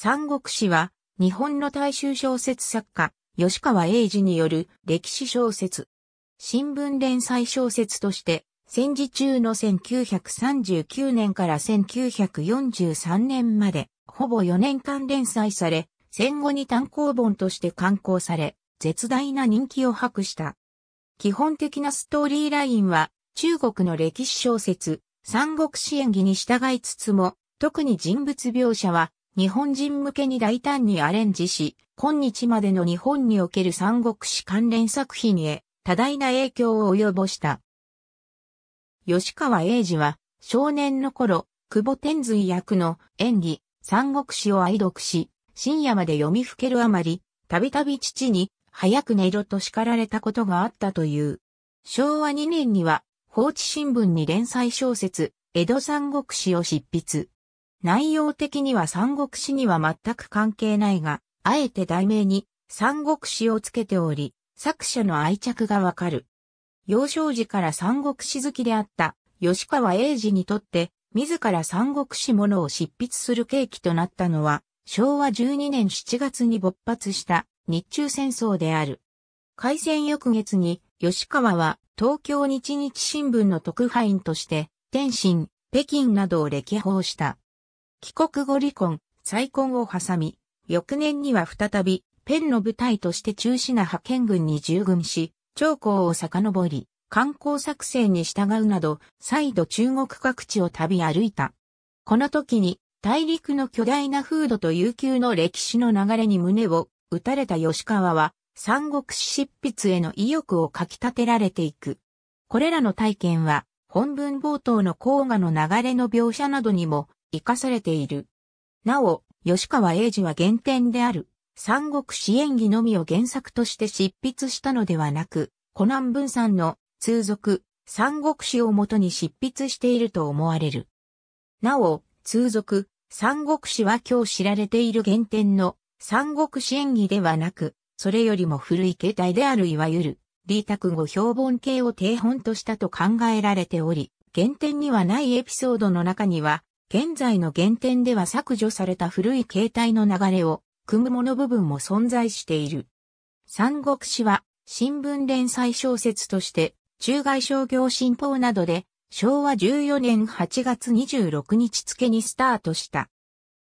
三国史は、日本の大衆小説作家、吉川英治による歴史小説。新聞連載小説として、戦時中の1939年から1943年まで、ほぼ4年間連載され、戦後に単行本として刊行され、絶大な人気を博した。基本的なストーリーラインは、中国の歴史小説、三国志演義に従いつつも、特に人物描写は、日本人向けに大胆にアレンジし、今日までの日本における三国史関連作品へ多大な影響を及ぼした。吉川英治は少年の頃、久保天髄役の演技、三国史を愛読し、深夜まで読みふけるあまり、たびたび父に早く寝ろと叱られたことがあったという。昭和2年には、放置新聞に連載小説、江戸三国史を執筆。内容的には三国志には全く関係ないが、あえて題名に三国志をつけており、作者の愛着がわかる。幼少時から三国志好きであった吉川英治にとって、自ら三国志ものを執筆する契機となったのは、昭和12年7月に勃発した日中戦争である。開戦翌月に、吉川は東京日日新聞の特派員として、天津、北京などを歴訪した。帰国後離婚、再婚を挟み、翌年には再び、ペンの部隊として中止な派遣軍に従軍し、長江を遡り、観光作戦に従うなど、再度中国各地を旅歩いた。この時に、大陸の巨大な風土と悠久の歴史の流れに胸を打たれた吉川は、三国史執筆への意欲をかき立てられていく。これらの体験は、本文冒頭の黄河の流れの描写などにも生かされている。なお、吉川英治は原点である、三国志演技のみを原作として執筆したのではなく、湖南ン文産の通俗、三国志をもとに執筆していると思われる。なお、通俗、三国志は今日知られている原点の三国志演技ではなく、それよりも古い形態であるいわゆる、李卓語標本形を定本としたと考えられており、原点にはないエピソードの中には、現在の原点では削除された古い形態の流れを組むもの部分も存在している。三国志は新聞連載小説として中外商業新報などで昭和14年8月26日付にスタートした。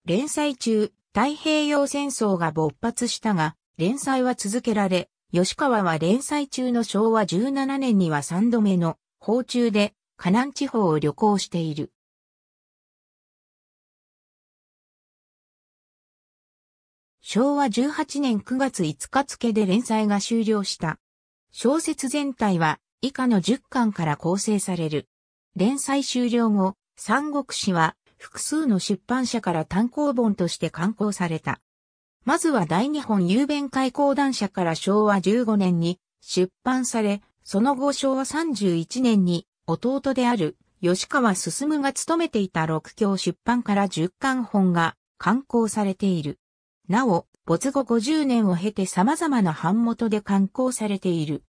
連載中、太平洋戦争が勃発したが、連載は続けられ、吉川は連載中の昭和17年には3度目の訪中で、河南地方を旅行している。昭和18年9月5日付で連載が終了した。小説全体は以下の10巻から構成される。連載終了後、三国志は複数の出版社から単行本として刊行された。まずは大日本郵便会講談社から昭和15年に出版され、その後昭和31年に弟である吉川進が勤めていた六教出版から10巻本が刊行されている。なお、没後50年を経て様々な版元で刊行されている。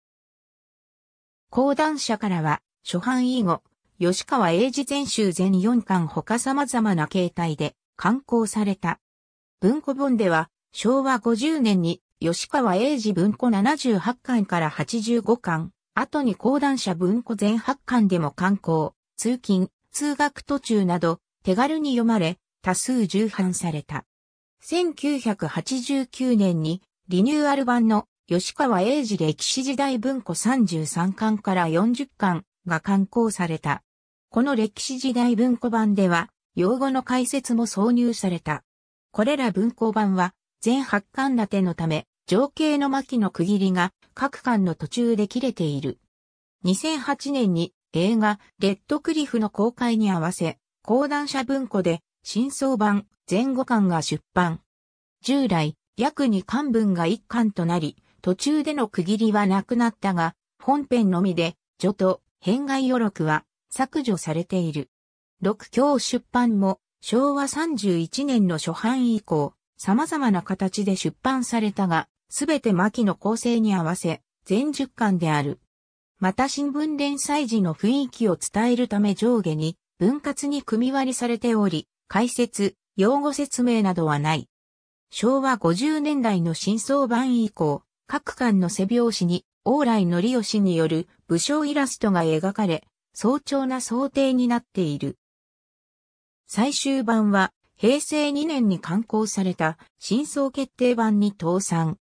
講談社からは、初版以後、吉川英治全集全4巻他様々な形態で刊行された。文庫本では、昭和50年に吉川英治文庫78巻から85巻、後に講談社文庫全8巻でも刊行、通勤、通学途中など、手軽に読まれ、多数重版された。1989年にリニューアル版の吉川英治歴史時代文庫33巻から40巻が刊行された。この歴史時代文庫版では用語の解説も挿入された。これら文庫版は全8巻立てのため情景の巻の区切りが各巻の途中で切れている。2008年に映画レッドクリフの公開に合わせ講談社文庫で新装版、前後巻が出版。従来、約2巻分が1巻となり、途中での区切りはなくなったが、本編のみで、序と、編外予録は、削除されている。六教出版も、昭和31年の初版以降、様々な形で出版されたが、すべて巻の構成に合わせ、全10巻である。また新聞連載時の雰囲気を伝えるため上下に分割に組み割りされており、解説、用語説明などはない。昭和50年代の新装版以降、各巻の背表紙に、往来のりよしによる武将イラストが描かれ、早朝な想定になっている。最終版は、平成2年に刊行された、新装決定版に倒産。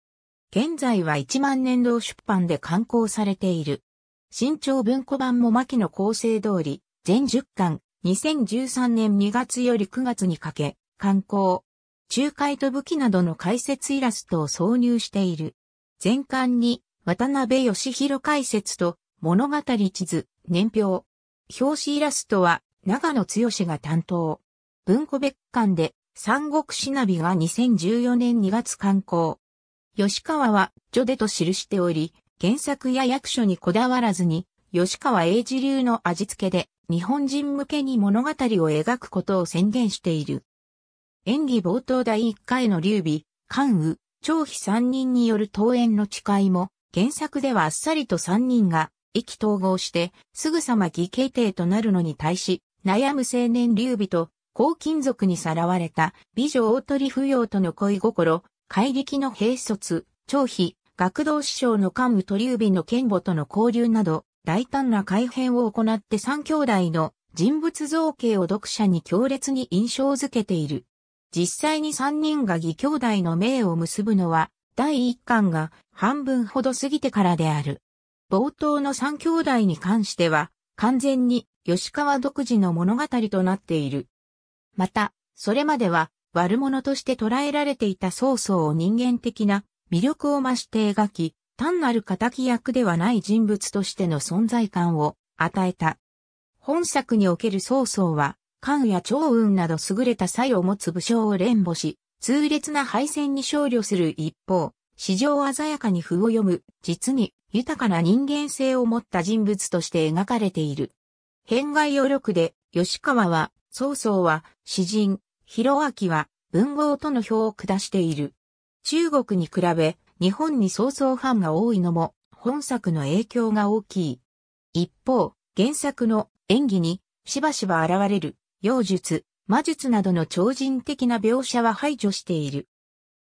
現在は1万年度出版で刊行されている。新潮文庫版も牧野構成通り、全10巻、2013年2月より9月にかけ、観光、仲介と武器などの解説イラストを挿入している。全館に渡辺義弘解説と物語地図、年表。表紙イラストは長野剛が担当。文庫別館で三国志ナビが2014年2月刊行。吉川は序でと記しており、原作や役所にこだわらずに、吉川英治流の味付けで日本人向けに物語を描くことを宣言している。演技冒頭第1回の劉備、関羽、張飛3人による登園の誓いも、原作ではあっさりと3人が意気統合して、すぐさま義兄弟となるのに対し、悩む青年劉備と、高金属にさらわれた美女大鳥不要との恋心、怪力の兵卒、張飛、学童師匠の関羽と劉備の剣母との交流など、大胆な改変を行って三兄弟の人物造形を読者に強烈に印象づけている。実際に三人が義兄弟の命を結ぶのは、第一巻が半分ほど過ぎてからである。冒頭の三兄弟に関しては、完全に吉川独自の物語となっている。また、それまでは悪者として捉えられていた曹操を人間的な魅力を増して描き、単なる仇役ではない人物としての存在感を与えた。本作における曹操は、関や趙雲など優れた才を持つ武将を連母し、痛烈な敗戦に勝利する一方、史上鮮やかに符を読む、実に豊かな人間性を持った人物として描かれている。変外余力で、吉川は、曹操は、詩人、広明は、文豪との表を下している。中国に比べ、日本に早々ファンが多いのも本作の影響が大きい。一方、原作の演技にしばしば現れる妖術、魔術などの超人的な描写は排除している。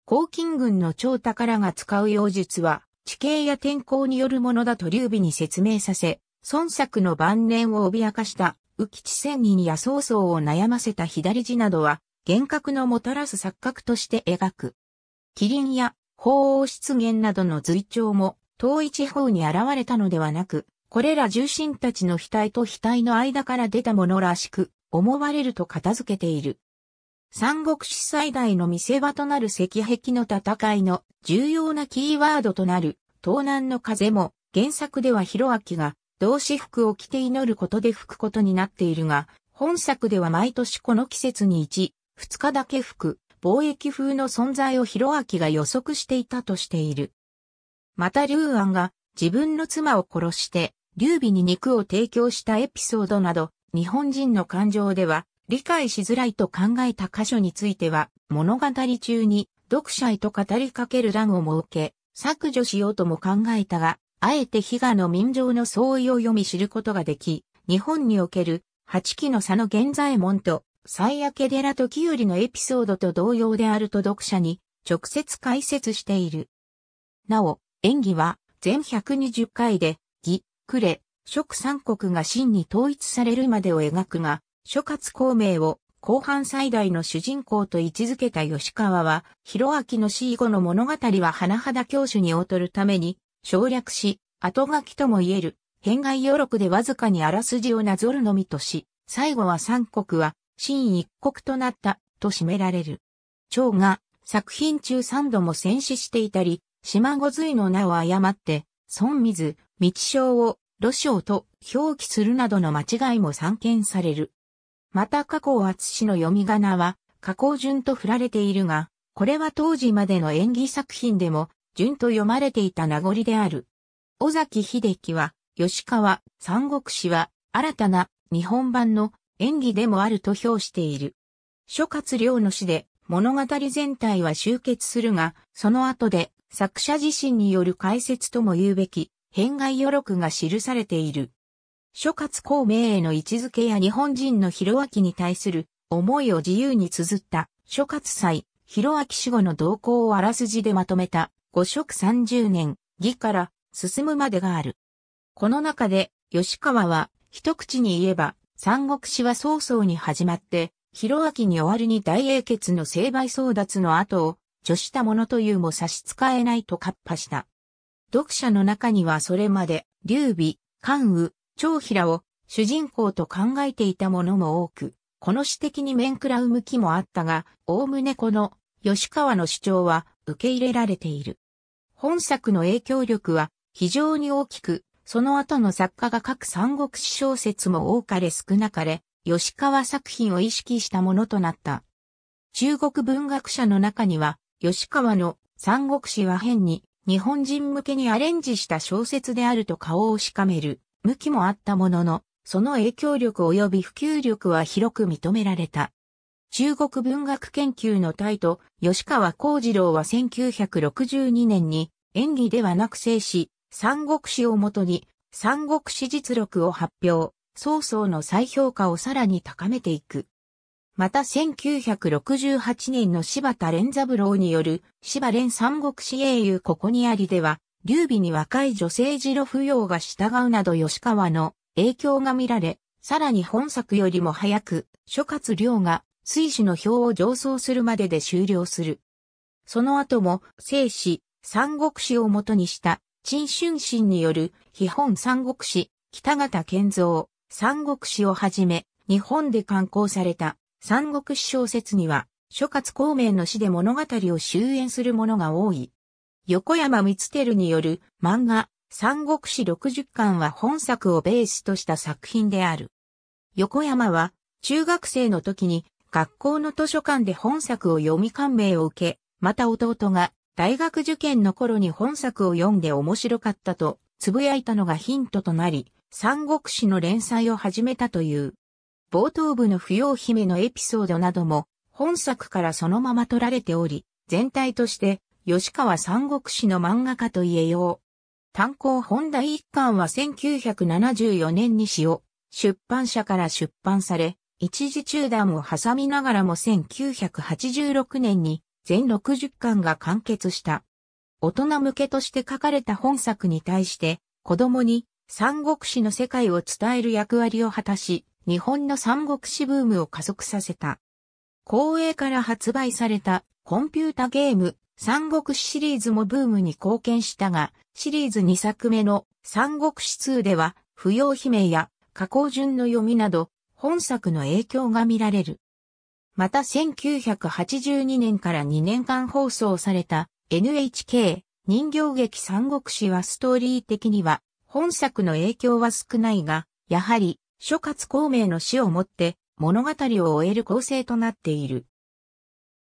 黄金軍の超宝が使う妖術は地形や天候によるものだと劉備に説明させ、孫作の晩年を脅かした浮吉千人や曹操を悩ませた左地などは幻覚のもたらす錯覚として描く。麒麟や法王出現などの随調も統一法方に現れたのではなく、これら重臣たちの額と額の間から出たものらしく、思われると片付けている。三国史最大の見せ場となる石壁の戦いの重要なキーワードとなる東南の風も原作では広明が同志服を着て祈ることで吹くことになっているが、本作では毎年この季節に1、2日だけ吹く貿易風の存在を広明が予測していたとしている。また劉安が自分の妻を殺して劉備に肉を提供したエピソードなど日本人の感情では理解しづらいと考えた箇所については物語中に読者へと語りかける欄を設け削除しようとも考えたがあえて比嘉の民情の相違を読み知ることができ日本における八期の差の現在門と最明寺ときよりのエピソードと同様であると読者に直接解説している。なお、演技は全120回で、義、呉、諸三国が真に統一されるまでを描くが、諸葛孔明を後半最大の主人公と位置づけた吉川は、広明の死以後の物語は花肌教主に劣るために、省略し、後書きとも言える、変外余録でわずかにあらすじをなぞるのみとし、最後は三国は真一国となったと占められる。蝶が作品中三度も戦死していたり、島ご随の名を誤って、孫水、道章を、路章と表記するなどの間違いも散見される。また加工厚氏の読み仮名は、加工順と振られているが、これは当時までの演技作品でも、順と読まれていた名残である。尾崎秀樹は、吉川、三国志は、新たな日本版の演技でもあると評している。諸葛亮の詩で物語全体は集結するが、その後で作者自身による解説とも言うべき、変外余力が記されている。諸葛孔明への位置づけや日本人の広明に対する思いを自由に綴った諸葛祭、広明死後の動向をあらすじでまとめた五色三十年、義から進むまでがある。この中で吉川は一口に言えば三国志は曹操に始まって、広明に終わりに大英傑の成敗争奪の後を、著したものというも差し支えないと割破した。読者の中にはそれまで、劉備、関羽、張平を主人公と考えていた者も多く、この詩的に面食らう向きもあったが、おおむねこの吉川の主張は受け入れられている。本作の影響力は非常に大きく、その後の作家が書く三国志小説も多かれ少なかれ、吉川作品を意識したものとなった。中国文学者の中には、吉川の三国志は変に日本人向けにアレンジした小説であると顔をしかめる向きもあったものの、その影響力及び普及力は広く認められた。中国文学研究のタイト、吉川幸次郎は1962年に演技ではなく生死、三国史をもとに、三国史実力を発表、曹操の再評価をさらに高めていく。また1968年の柴田連三郎による柴連三国史英雄ここにありでは、劉備に若い女性次郎扶養が従うなど吉川の影響が見られ、さらに本作よりも早く、諸葛亮が水死の表を上奏するまでで終了する。その後も、生死、三国史をもとにした陳春心による、日本三国志、北方健造、三国志をはじめ、日本で刊行された三国志小説には、諸葛孔明の死で物語を終焉するものが多い。横山光輝による漫画、三国志60巻は本作をベースとした作品である。横山は、中学生の時に学校の図書館で本作を読み感銘を受け、また弟が大学受験の頃に本作を読んで面白かったと、つぶやいたのがヒントとなり、三国志の連載を始めたという。冒頭部の不要姫のエピソードなども、本作からそのまま取られており、全体として、吉川三国志の漫画家と言えよう。単行本第一巻は1974年に詩を出版社から出版され、一時中断を挟みながらも1986年に全60巻が完結した。大人向けとして書かれた本作に対して、子供に三国志の世界を伝える役割を果たし、日本の三国志ブームを加速させた。光栄から発売されたコンピュータゲーム三国志シリーズもブームに貢献したが、シリーズ2作目の三国志2では、不要悲鳴や加工順の読みなど、本作の影響が見られる。また1982年から2年間放送された NHK 人形劇三国志はストーリー的には本作の影響は少ないが、やはり諸葛孔明の死をもって物語を終える構成となっている。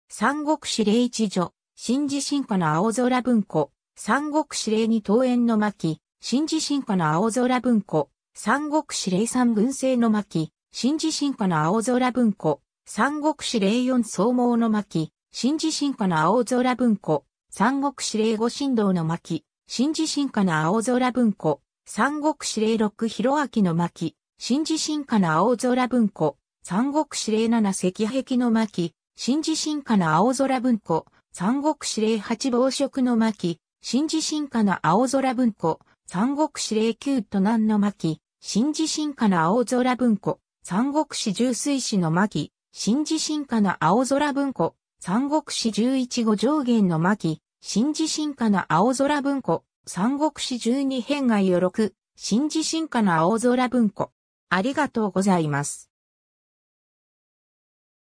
三国志霊一女、新自進化の青空文庫、三国志霊に桃園の巻、新自進化の青空文庫、三国志霊三群生の巻、新自進化の青空文庫、三国志霊四総毛の巻、新自進化の青空文庫、三国志霊五神道の巻、新自進化の青空文庫、三国志霊六広明の巻、新自進化の青空文庫、三国志霊七石壁の巻、新自進化の青空文庫、三国志霊八暴食の巻、新自進化の青空文庫、三国志霊九都南の巻、新自進化の青空文庫、三国志重水史の巻、新地進化の青空文庫、三国史十一五上限の巻、新地進化の青空文庫、三国史十二編外ろく、新地進化の青空文庫。ありがとうございます。